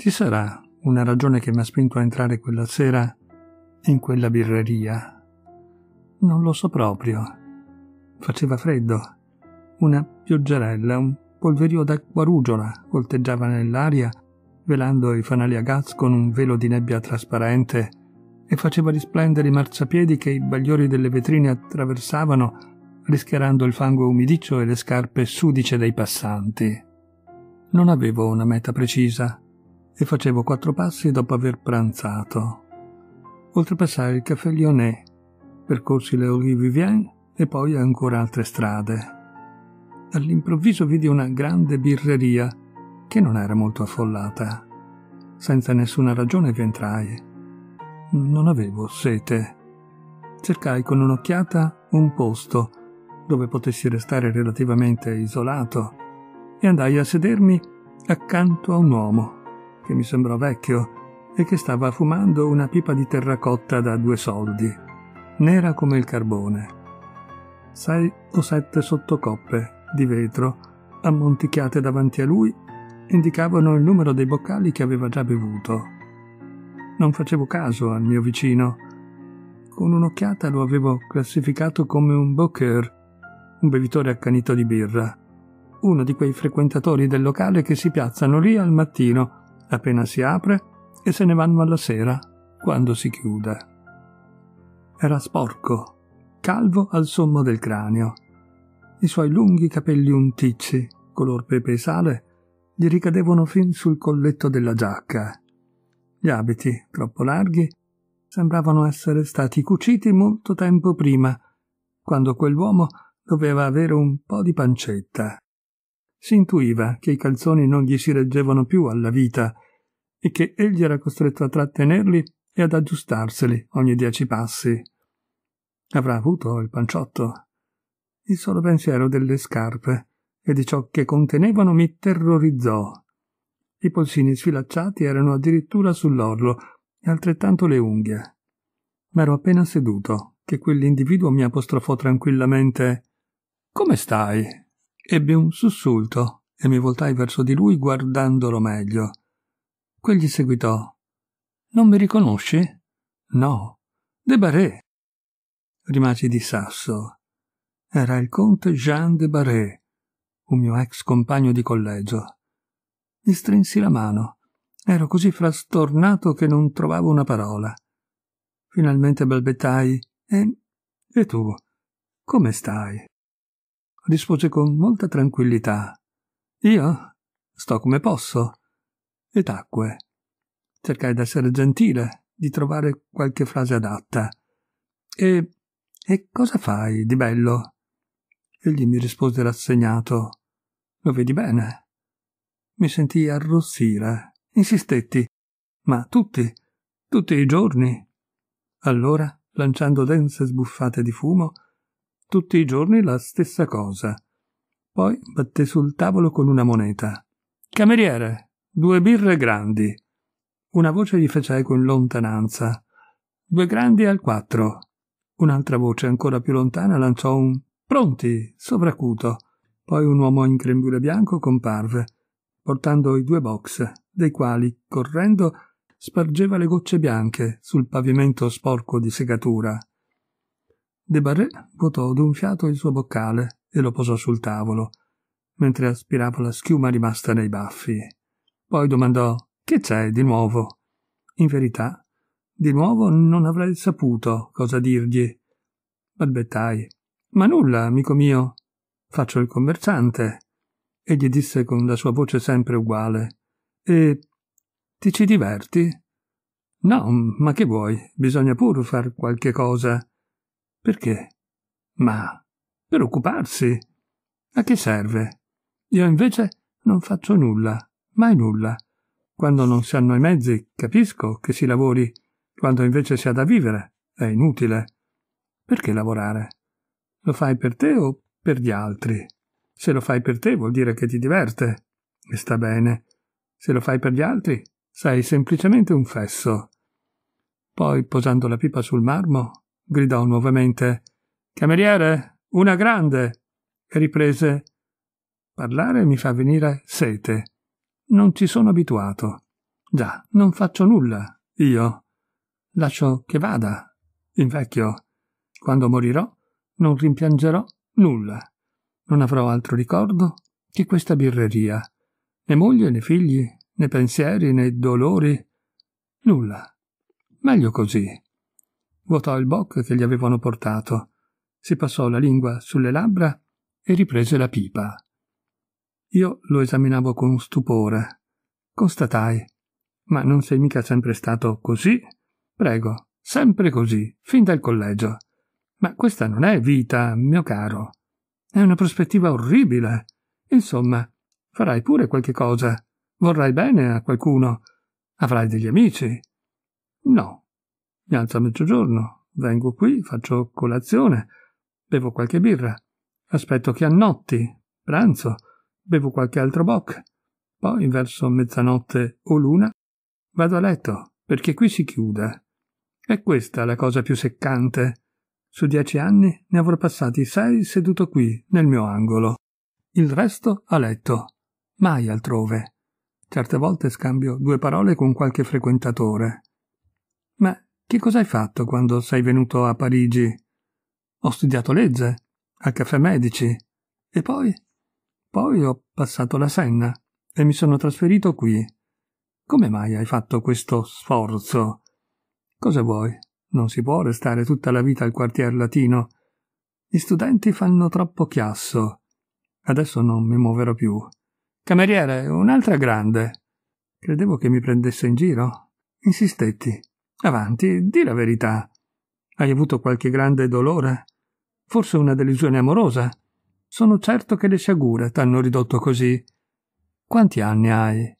Ci sarà una ragione che mi ha spinto a entrare quella sera in quella birreria? Non lo so proprio. Faceva freddo. Una pioggerella, un polverio d'acqua ruggiola volteggiava nell'aria, velando i fanali a gas con un velo di nebbia trasparente e faceva risplendere i marciapiedi che i bagliori delle vetrine attraversavano rischiarando il fango umidiccio e le scarpe sudice dei passanti. Non avevo una meta precisa, e facevo quattro passi dopo aver pranzato. Oltrepassai il caffè Lyonnais, percorsi le Rue Vivien e poi ancora altre strade. All'improvviso vidi una grande birreria che non era molto affollata. Senza nessuna ragione vi entrai. Non avevo sete. Cercai con un'occhiata un posto dove potessi restare relativamente isolato e andai a sedermi accanto a un uomo che mi sembrò vecchio, e che stava fumando una pipa di terracotta da due soldi, nera come il carbone. Sei o sette sottocoppe di vetro, ammonticchiate davanti a lui, indicavano il numero dei boccali che aveva già bevuto. Non facevo caso al mio vicino. Con un'occhiata lo avevo classificato come un boccher, un bevitore accanito di birra, uno di quei frequentatori del locale che si piazzano lì al mattino appena si apre e se ne vanno alla sera quando si chiude. Era sporco, calvo al sommo del cranio. I suoi lunghi capelli unticci, color pepe e sale, gli ricadevano fin sul colletto della giacca. Gli abiti, troppo larghi, sembravano essere stati cuciti molto tempo prima, quando quell'uomo doveva avere un po' di pancetta si intuiva che i calzoni non gli si reggevano più alla vita e che egli era costretto a trattenerli e ad aggiustarseli ogni dieci passi. Avrà avuto il panciotto. Il solo pensiero delle scarpe e di ciò che contenevano mi terrorizzò. I polsini sfilacciati erano addirittura sull'orlo e altrettanto le unghie. Ma ero appena seduto che quell'individuo mi apostrofò tranquillamente Come stai? Ebbe un sussulto e mi voltai verso di lui guardandolo meglio. Quegli seguitò. Non mi riconosci? No. De Barret. Rimasi di sasso. Era il conte Jean de Barret, un mio ex compagno di collegio. Gli strinsi la mano. Ero così frastornato che non trovavo una parola. Finalmente balbettai. E, e tu? Come stai? rispose con molta tranquillità. Io sto come posso. E tacque. Cercai d'essere gentile, di trovare qualche frase adatta. E. e cosa fai di bello? Egli mi rispose rassegnato. Lo vedi bene. Mi sentii arrossire. Insistetti. Ma tutti, tutti i giorni. Allora, lanciando dense sbuffate di fumo, tutti i giorni la stessa cosa. Poi batté sul tavolo con una moneta. Cameriere, due birre grandi. Una voce gli fece eco in lontananza. Due grandi al quattro. Un'altra voce ancora più lontana lanciò un pronti sovracuto. Poi un uomo in grembiule bianco comparve, portando i due box, dei quali, correndo, spargeva le gocce bianche sul pavimento sporco di segatura. De Debarré vuotò d'un fiato il suo boccale e lo posò sul tavolo, mentre aspirava la schiuma rimasta nei baffi. Poi domandò Che c'è di nuovo? In verità, di nuovo non avrei saputo cosa dirgli. Balbettai. Ma nulla, amico mio. Faccio il commerciante. Egli disse con la sua voce sempre uguale. E ti ci diverti? No, ma che vuoi? Bisogna pur far qualche cosa. Perché? Ma per occuparsi. A che serve? Io invece non faccio nulla, mai nulla. Quando non si hanno i mezzi, capisco che si lavori, quando invece si ha da vivere, è inutile. Perché lavorare? Lo fai per te o per gli altri? Se lo fai per te vuol dire che ti diverte e sta bene. Se lo fai per gli altri, sei semplicemente un fesso. Poi, posando la pipa sul marmo, gridò nuovamente. Cameriere, una grande! e riprese. Parlare mi fa venire sete. Non ci sono abituato. Già, non faccio nulla, io. Lascio che vada. Invecchio. Quando morirò, non rimpiangerò nulla. Non avrò altro ricordo che questa birreria. Né moglie, né figli, né pensieri, né dolori. Nulla. Meglio così. Vuotò il boc che gli avevano portato, si passò la lingua sulle labbra e riprese la pipa. Io lo esaminavo con stupore. Constatai. Ma non sei mica sempre stato così? Prego, sempre così, fin dal collegio. Ma questa non è vita, mio caro. È una prospettiva orribile. Insomma, farai pure qualche cosa. Vorrai bene a qualcuno. Avrai degli amici. No, mi alzo a mezzogiorno, vengo qui, faccio colazione, bevo qualche birra, aspetto che annotti, pranzo, bevo qualche altro boc. Poi, verso mezzanotte o l'una, vado a letto, perché qui si chiude. È questa la cosa più seccante. Su dieci anni ne avrò passati sei seduto qui, nel mio angolo. Il resto a letto, mai altrove. Certe volte scambio due parole con qualche frequentatore. Ma che cosa hai fatto quando sei venuto a Parigi? Ho studiato legge, al caffè medici, e poi? Poi ho passato la Senna e mi sono trasferito qui. Come mai hai fatto questo sforzo? Cosa vuoi? Non si può restare tutta la vita al quartier latino. Gli studenti fanno troppo chiasso. Adesso non mi muoverò più. Cameriere, un'altra grande. Credevo che mi prendesse in giro. Insistetti. Avanti, di la verità. Hai avuto qualche grande dolore? Forse una delusione amorosa? Sono certo che le sciagure t'hanno ridotto così. Quanti anni hai?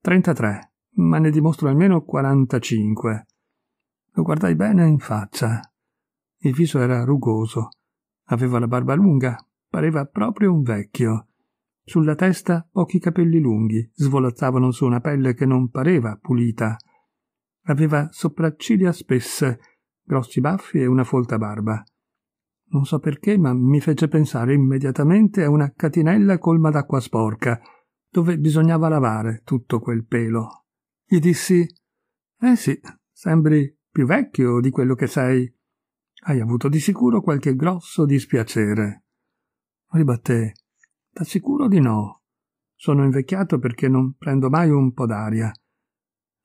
33, ma ne dimostro almeno 45. Lo guardai bene in faccia. Il viso era rugoso, aveva la barba lunga, pareva proprio un vecchio. Sulla testa pochi capelli lunghi svolazzavano su una pelle che non pareva pulita. Aveva sopracciglia spesse, grossi baffi e una folta barba. Non so perché, ma mi fece pensare immediatamente a una catinella colma d'acqua sporca, dove bisognava lavare tutto quel pelo. Gli dissi Eh sì, sembri più vecchio di quello che sei. Hai avuto di sicuro qualche grosso dispiacere. Ribatté Da sicuro di no. Sono invecchiato perché non prendo mai un po' d'aria.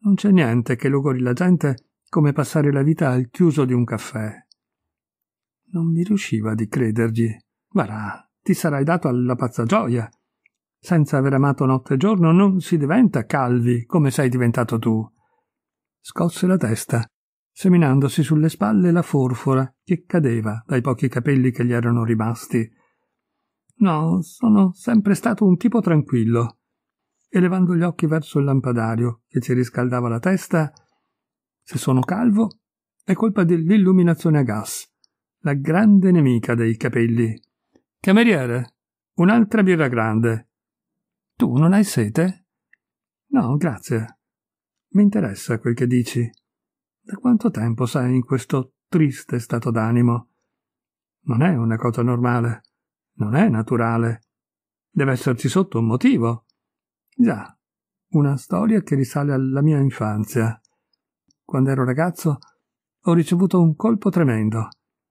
Non c'è niente che logori la gente come passare la vita al chiuso di un caffè. Non mi riusciva di credergli. Varà, ti sarai dato alla pazza gioia. Senza aver amato notte e giorno non si diventa calvi come sei diventato tu. Scosse la testa, seminandosi sulle spalle la forfora che cadeva dai pochi capelli che gli erano rimasti. No, sono sempre stato un tipo tranquillo e levando gli occhi verso il lampadario che ci riscaldava la testa, se sono calvo è colpa dell'illuminazione a gas, la grande nemica dei capelli. Cameriere, un'altra birra grande. Tu non hai sete? No, grazie. Mi interessa quel che dici. Da quanto tempo sei in questo triste stato d'animo? Non è una cosa normale, non è naturale. Deve esserci sotto un motivo. Già, una storia che risale alla mia infanzia. Quando ero ragazzo ho ricevuto un colpo tremendo.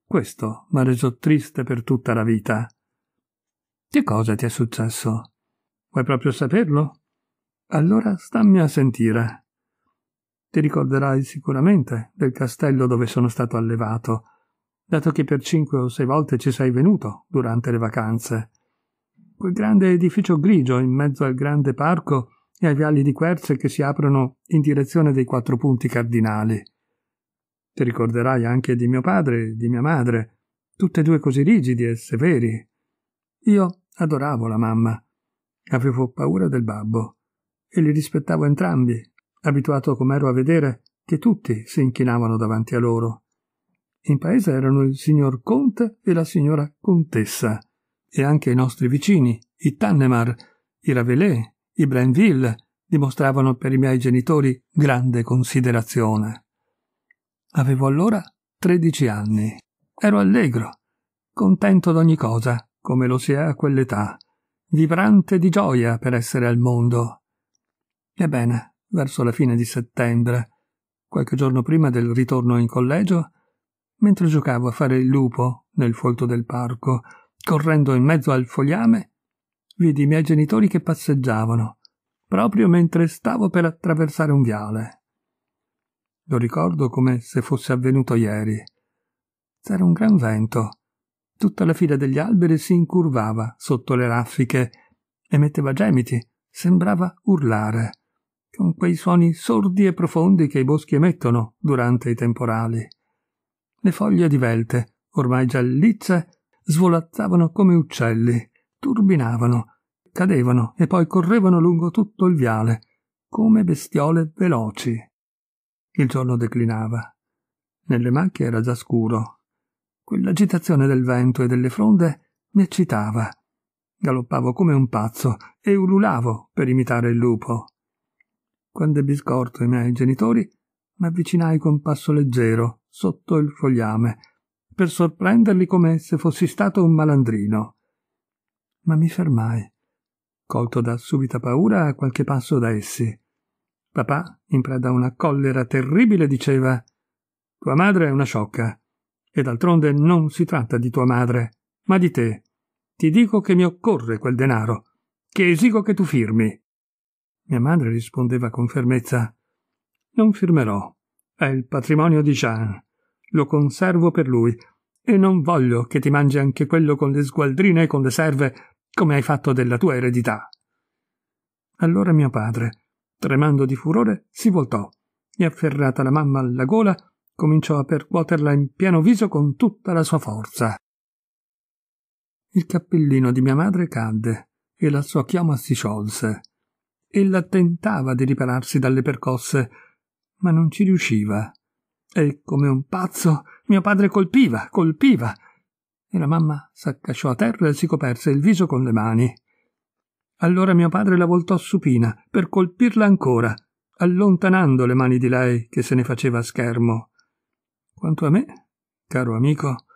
Questo mi ha reso triste per tutta la vita. Che cosa ti è successo? Vuoi proprio saperlo? Allora stammi a sentire. Ti ricorderai sicuramente del castello dove sono stato allevato, dato che per cinque o sei volte ci sei venuto durante le vacanze quel grande edificio grigio in mezzo al grande parco e ai viali di querce che si aprono in direzione dei quattro punti cardinali. Ti ricorderai anche di mio padre e di mia madre, tutte e due così rigidi e severi. Io adoravo la mamma, avevo paura del babbo, e li rispettavo entrambi, abituato com'ero a vedere che tutti si inchinavano davanti a loro. In paese erano il signor Conte e la signora Contessa, e anche i nostri vicini, i Tannemar, i Ravelais, i Brenville, dimostravano per i miei genitori grande considerazione. Avevo allora tredici anni. Ero allegro, contento d'ogni cosa, come lo si è a quell'età, vibrante di gioia per essere al mondo. Ebbene, verso la fine di settembre, qualche giorno prima del ritorno in collegio, mentre giocavo a fare il lupo nel folto del parco, Correndo in mezzo al fogliame, vidi i miei genitori che passeggiavano, proprio mentre stavo per attraversare un viale. Lo ricordo come se fosse avvenuto ieri. C'era un gran vento. Tutta la fila degli alberi si incurvava sotto le raffiche, emetteva gemiti, sembrava urlare, con quei suoni sordi e profondi che i boschi emettono durante i temporali. Le foglie divelte, ormai giallicce, svolazzavano come uccelli, turbinavano, cadevano e poi correvano lungo tutto il viale, come bestiole veloci. Il giorno declinava. Nelle macchie era già scuro. Quell'agitazione del vento e delle fronde mi eccitava. Galoppavo come un pazzo e ululavo per imitare il lupo. Quando ebbi scorto i miei genitori, mi avvicinai con passo leggero sotto il fogliame per sorprenderli come se fossi stato un malandrino. Ma mi fermai, colto da subita paura a qualche passo da essi. Papà, in preda a una collera terribile, diceva Tua madre è una sciocca, e d'altronde non si tratta di tua madre, ma di te. Ti dico che mi occorre quel denaro, che esigo che tu firmi. Mia madre rispondeva con fermezza Non firmerò. È il patrimonio di Jean lo conservo per lui, e non voglio che ti mangi anche quello con le sgualdrine e con le serve, come hai fatto della tua eredità. Allora mio padre, tremando di furore, si voltò e afferrata la mamma alla gola, cominciò a percuoterla in pieno viso con tutta la sua forza. Il cappellino di mia madre cadde e la sua chioma si sciolse. Ella tentava di ripararsi dalle percosse, ma non ci riusciva. E come un pazzo mio padre colpiva, colpiva. E la mamma s'accasciò a terra e si coperse il viso con le mani. Allora mio padre la voltò supina per colpirla ancora, allontanando le mani di lei che se ne faceva schermo. Quanto a me, caro amico,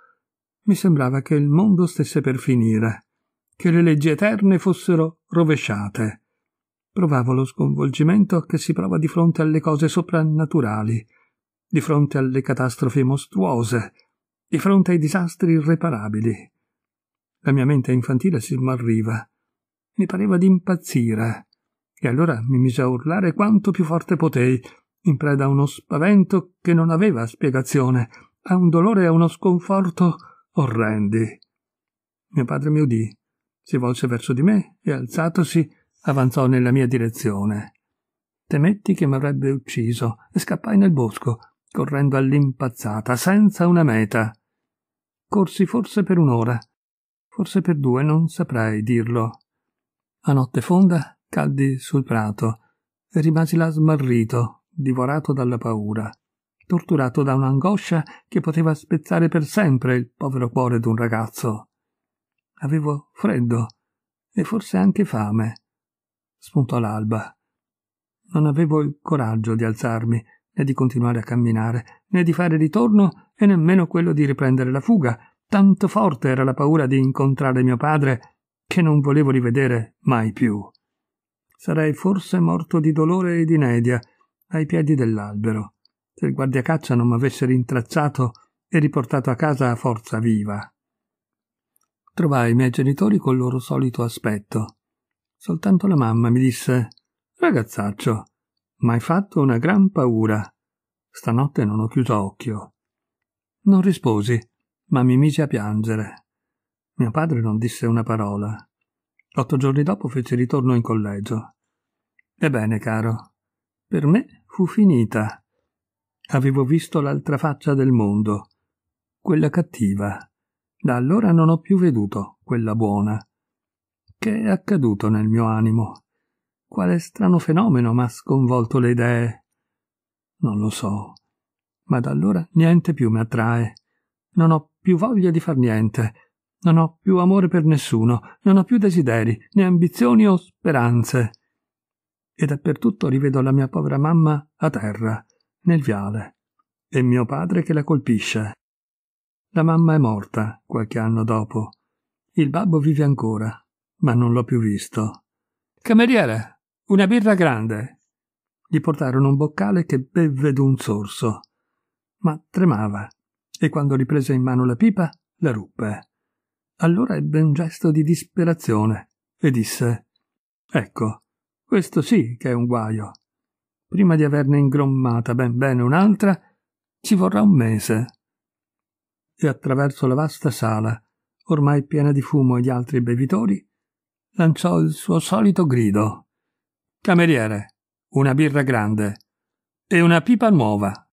mi sembrava che il mondo stesse per finire, che le leggi eterne fossero rovesciate. Provavo lo sconvolgimento che si prova di fronte alle cose soprannaturali, di fronte alle catastrofi mostruose, di fronte ai disastri irreparabili. La mia mente infantile si smarriva. Mi pareva di impazzire. E allora mi mise a urlare quanto più forte potei, in preda a uno spavento che non aveva spiegazione, a un dolore e a uno sconforto orrendi. Mio padre mi udì, si volse verso di me e alzatosi avanzò nella mia direzione. Temetti che mi avrebbe ucciso e scappai nel bosco, correndo all'impazzata, senza una meta. Corsi forse per un'ora, forse per due, non saprei dirlo. A notte fonda caddi sul prato e rimasi là smarrito, divorato dalla paura, torturato da un'angoscia che poteva spezzare per sempre il povero cuore d'un ragazzo. Avevo freddo e forse anche fame. Spuntò l'alba. Non avevo il coraggio di alzarmi né di continuare a camminare, né di fare ritorno e nemmeno quello di riprendere la fuga, tanto forte era la paura di incontrare mio padre che non volevo rivedere mai più. Sarei forse morto di dolore e di inedia ai piedi dell'albero, se il guardiacaccia non m'avesse rintracciato e riportato a casa a forza viva. Trovai i miei genitori col loro solito aspetto. Soltanto la mamma mi disse Ragazzaccio, m'hai fatto una gran paura. Stanotte non ho chiuso occhio. Non risposi, ma mi misi a piangere. Mio padre non disse una parola. Otto giorni dopo fece ritorno in collegio. Ebbene, caro, per me fu finita. Avevo visto l'altra faccia del mondo, quella cattiva. Da allora non ho più veduto quella buona. Che è accaduto nel mio animo? Quale strano fenomeno m'ha sconvolto le idee. Non lo so. Ma da allora niente più mi attrae. Non ho più voglia di far niente. Non ho più amore per nessuno. Non ho più desideri, né ambizioni o speranze. E dappertutto rivedo la mia povera mamma a terra, nel viale, e mio padre che la colpisce. La mamma è morta qualche anno dopo. Il babbo vive ancora, ma non l'ho più visto. Cameriere, una birra grande. Gli portarono un boccale che bevve d'un sorso. Ma tremava, e quando riprese in mano la pipa, la ruppe. Allora ebbe un gesto di disperazione e disse: Ecco, questo sì che è un guaio. Prima di averne ingrommata ben bene un'altra, ci vorrà un mese. E attraverso la vasta sala, ormai piena di fumo e di altri bevitori, lanciò il suo solito grido. Cameriere, una birra grande e una pipa nuova.